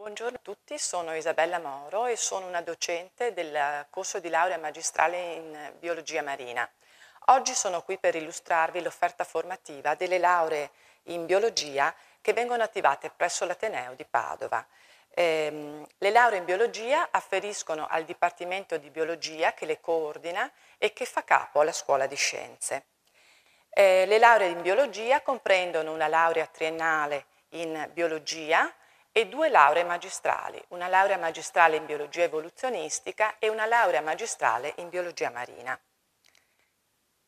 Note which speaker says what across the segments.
Speaker 1: Buongiorno a tutti, sono Isabella Moro e sono una docente del corso di laurea magistrale in biologia marina. Oggi sono qui per illustrarvi l'offerta formativa delle lauree in biologia che vengono attivate presso l'Ateneo di Padova. Ehm, le lauree in biologia afferiscono al Dipartimento di Biologia che le coordina e che fa capo alla Scuola di Scienze. Eh, le lauree in biologia comprendono una laurea triennale in biologia e due lauree magistrali, una laurea magistrale in biologia evoluzionistica e una laurea magistrale in biologia marina.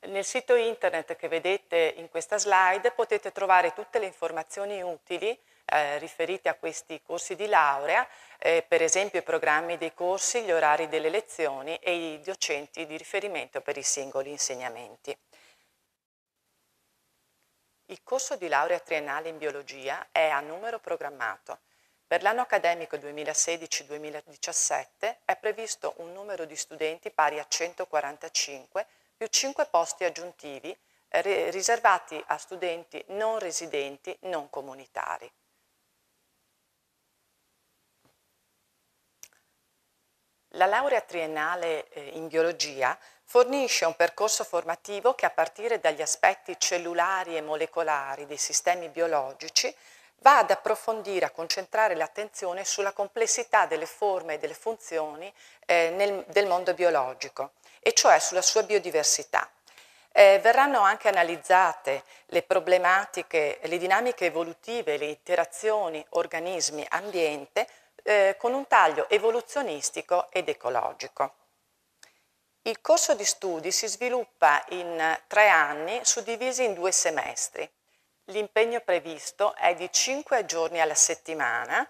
Speaker 1: Nel sito internet che vedete in questa slide potete trovare tutte le informazioni utili eh, riferite a questi corsi di laurea, eh, per esempio i programmi dei corsi, gli orari delle lezioni e i docenti di riferimento per i singoli insegnamenti. Il corso di laurea triennale in biologia è a numero programmato per l'anno accademico 2016-2017 è previsto un numero di studenti pari a 145 più 5 posti aggiuntivi eh, riservati a studenti non residenti non comunitari. La laurea triennale eh, in biologia fornisce un percorso formativo che a partire dagli aspetti cellulari e molecolari dei sistemi biologici va ad approfondire, a concentrare l'attenzione sulla complessità delle forme e delle funzioni eh, nel, del mondo biologico, e cioè sulla sua biodiversità. Eh, verranno anche analizzate le problematiche, le dinamiche evolutive, le interazioni organismi-ambiente eh, con un taglio evoluzionistico ed ecologico. Il corso di studi si sviluppa in eh, tre anni suddivisi in due semestri. L'impegno previsto è di 5 giorni alla settimana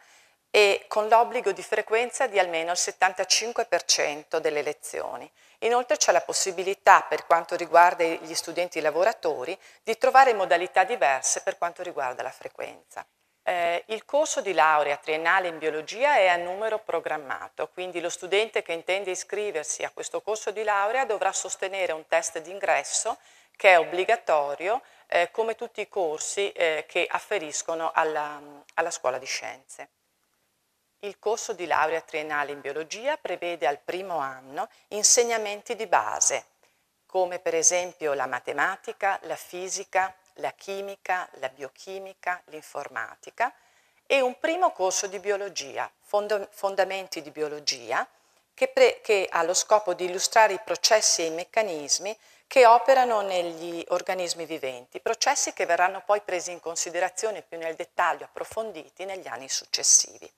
Speaker 1: e con l'obbligo di frequenza di almeno il 75% delle lezioni. Inoltre c'è la possibilità, per quanto riguarda gli studenti lavoratori, di trovare modalità diverse per quanto riguarda la frequenza. Eh, il corso di laurea triennale in biologia è a numero programmato, quindi lo studente che intende iscriversi a questo corso di laurea dovrà sostenere un test d'ingresso che è obbligatorio eh, come tutti i corsi eh, che afferiscono alla, mm, alla scuola di scienze. Il corso di laurea triennale in biologia prevede al primo anno insegnamenti di base, come per esempio la matematica, la fisica, la chimica, la biochimica, l'informatica e un primo corso di biologia, fond fondamenti di biologia, che, che, ha lo scopo di illustrare i processi e i meccanismi che operano negli organismi viventi, processi che verranno poi presi in considerazione più nel dettaglio, approfonditi negli anni successivi.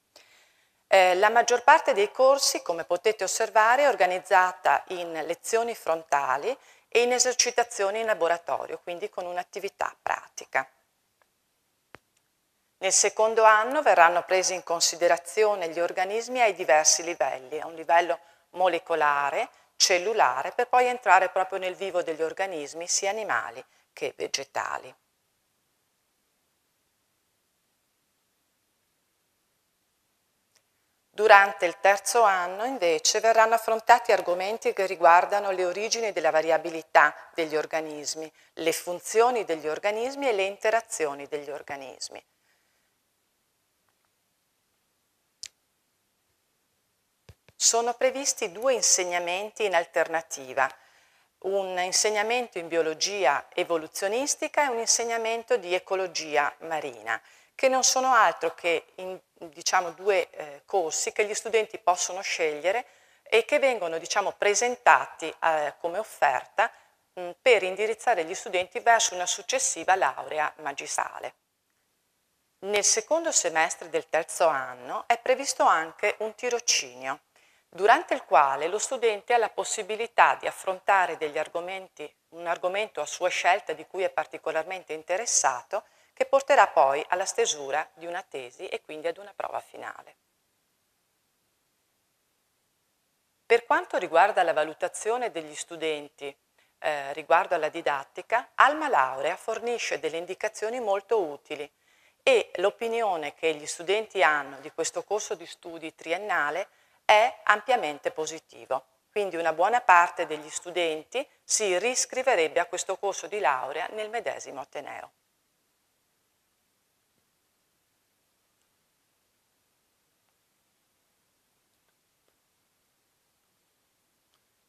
Speaker 1: Eh, la maggior parte dei corsi, come potete osservare, è organizzata in lezioni frontali e in esercitazioni in laboratorio, quindi con un'attività pratica. Nel secondo anno verranno presi in considerazione gli organismi ai diversi livelli, a un livello molecolare, cellulare per poi entrare proprio nel vivo degli organismi sia animali che vegetali. Durante il terzo anno invece verranno affrontati argomenti che riguardano le origini della variabilità degli organismi, le funzioni degli organismi e le interazioni degli organismi. sono previsti due insegnamenti in alternativa, un insegnamento in biologia evoluzionistica e un insegnamento di ecologia marina, che non sono altro che in, diciamo, due eh, corsi che gli studenti possono scegliere e che vengono diciamo, presentati eh, come offerta mh, mm, per indirizzare gli studenti verso una successiva laurea magistrale. Nel secondo semestre del terzo anno è previsto anche un tirocinio durante il quale lo studente ha la possibilità di affrontare un argomento a sua scelta di cui è particolarmente interessato, che porterà poi alla stesura di una tesi e quindi ad una prova finale. Per quanto riguarda la valutazione degli studenti eh, riguardo alla didattica, Alma Laurea fornisce delle indicazioni molto utili e l'opinione che gli studenti hanno di questo corso di studi triennale è ampiamente positivo. Quindi una buona parte degli studenti si riscriverebbe a questo corso di laurea nel medesimo Ateneo.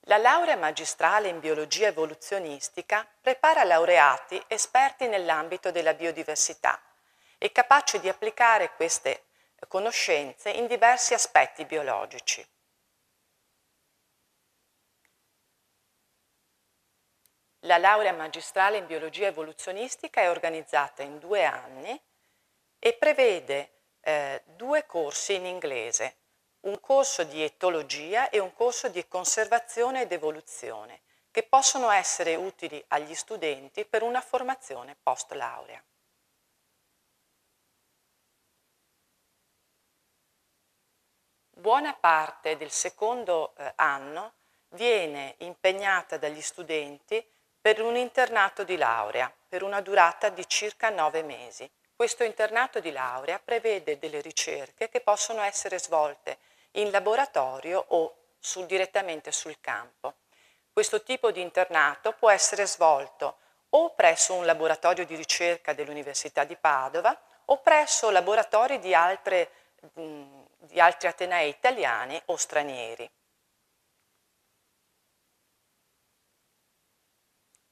Speaker 1: La laurea magistrale in biologia evoluzionistica prepara laureati esperti nell'ambito della biodiversità e capaci di applicare queste conoscenze in diversi aspetti biologici. La laurea magistrale in biologia evoluzionistica è organizzata in due anni e prevede eh, due corsi in inglese, un corso di etologia e un corso di conservazione ed evoluzione, che possono essere utili agli studenti per una formazione post laurea. buona parte del secondo eh, anno viene impegnata dagli studenti per un internato di laurea, per una durata di circa nove mesi. Questo internato di laurea prevede delle ricerche che possono essere svolte in laboratorio o su, direttamente sul campo. Questo tipo di internato può essere svolto o presso un laboratorio di ricerca dell'Università di Padova o presso laboratori di altre mh, di altri Atenei italiani o stranieri.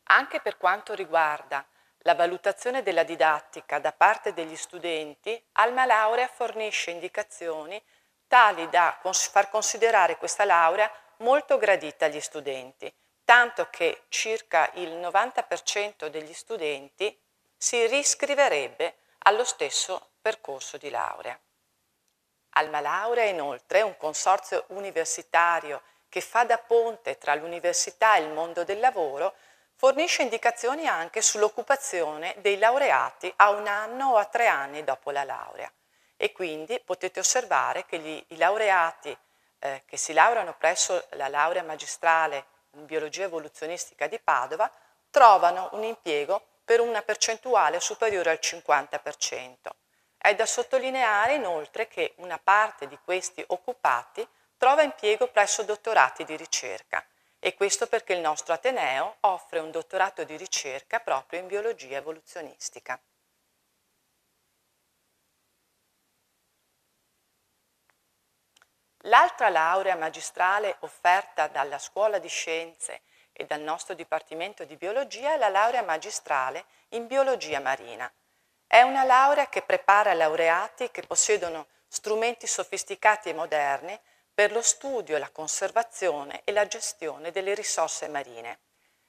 Speaker 1: Anche per quanto riguarda la valutazione della didattica da parte degli studenti, Alma Laurea fornisce indicazioni tali da cons far considerare questa laurea molto gradita agli studenti, tanto che circa il 90% degli studenti si riscriverebbe allo stesso percorso di laurea. Alma Laurea inoltre un consorzio universitario che fa da ponte tra l'università e il mondo del lavoro, fornisce indicazioni anche sull'occupazione dei laureati a un anno o a tre anni dopo la laurea. E quindi potete osservare che gli, i laureati eh, che si laureano presso la laurea magistrale in biologia evoluzionistica di Padova trovano un impiego per una percentuale superiore al 50%. È da sottolineare inoltre che una parte di questi occupati trova impiego presso dottorati di ricerca e questo perché il nostro Ateneo offre un dottorato di ricerca proprio in biologia evoluzionistica. L'altra laurea magistrale offerta dalla Scuola di Scienze e dal nostro Dipartimento di Biologia è la laurea magistrale in Biologia Marina, è una laurea che prepara laureati che possiedono strumenti sofisticati e moderni per lo studio, la conservazione e la gestione delle risorse marine.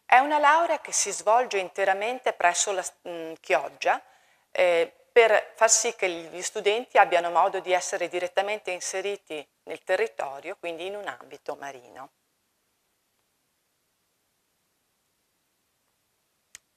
Speaker 1: È una laurea che si svolge interamente presso la mh, mm, Chioggia eh, per far sì che gli studenti abbiano modo di essere direttamente inseriti nel territorio, quindi in un ambito marino.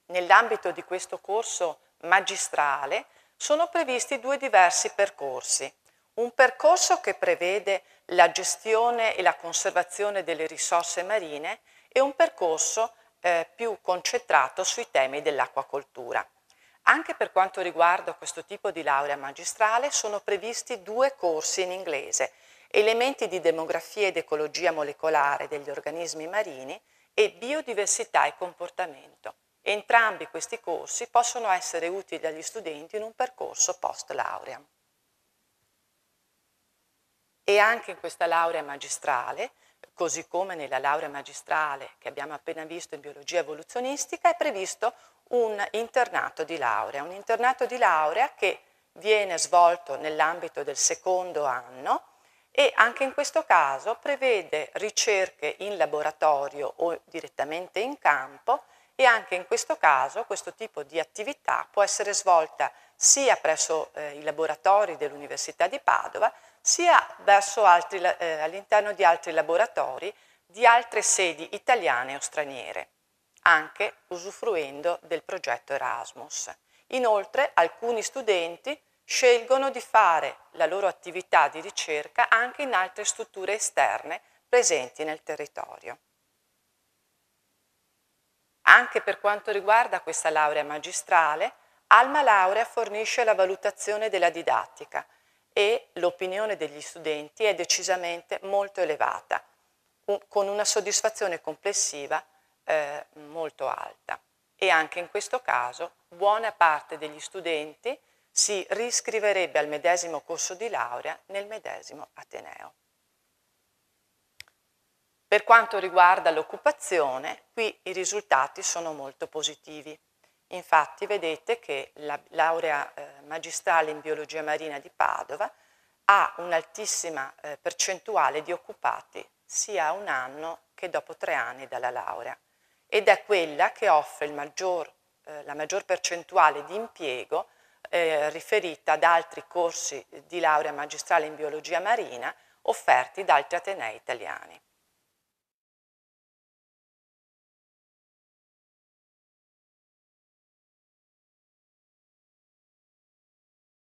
Speaker 1: Nell'ambito di questo corso magistrale sono previsti due diversi percorsi. Un percorso che prevede la gestione e la conservazione delle risorse marine e un percorso eh, più concentrato sui temi dell'acquacoltura. Anche per quanto riguarda questo tipo di laurea magistrale sono previsti due corsi in inglese, elementi di demografia ed ecologia molecolare degli organismi marini e biodiversità e comportamento. Entrambi questi corsi possono essere utili agli studenti in un percorso post laurea. E anche in questa laurea magistrale, così come nella laurea magistrale che abbiamo appena visto in biologia evoluzionistica, è previsto un internato di laurea, un internato di laurea che viene svolto nell'ambito del secondo anno e anche in questo caso prevede ricerche in laboratorio o direttamente in campo e anche in questo caso questo tipo di attività può essere svolta sia presso eh, i laboratori dell'Università di Padova sia eh, all'interno di altri laboratori di altre sedi italiane o straniere, anche usufruendo del progetto Erasmus. Inoltre alcuni studenti scelgono di fare la loro attività di ricerca anche in altre strutture esterne presenti nel territorio. Anche per quanto riguarda questa laurea magistrale, Alma Laurea fornisce la valutazione della didattica e l'opinione degli studenti è decisamente molto elevata, con una soddisfazione complessiva eh, molto alta. E anche in questo caso buona parte degli studenti si riscriverebbe al medesimo corso di laurea nel medesimo Ateneo. Per quanto riguarda l'occupazione, qui i risultati sono molto positivi. Infatti vedete che la laurea eh, magistrale in biologia marina di Padova ha un'altissima eh, percentuale di occupati sia un anno che dopo tre anni dalla laurea ed è quella che offre maggior, eh, la maggior percentuale di impiego riferita ad altri corsi di laurea magistrale in biologia marina offerti da altri atenei italiani.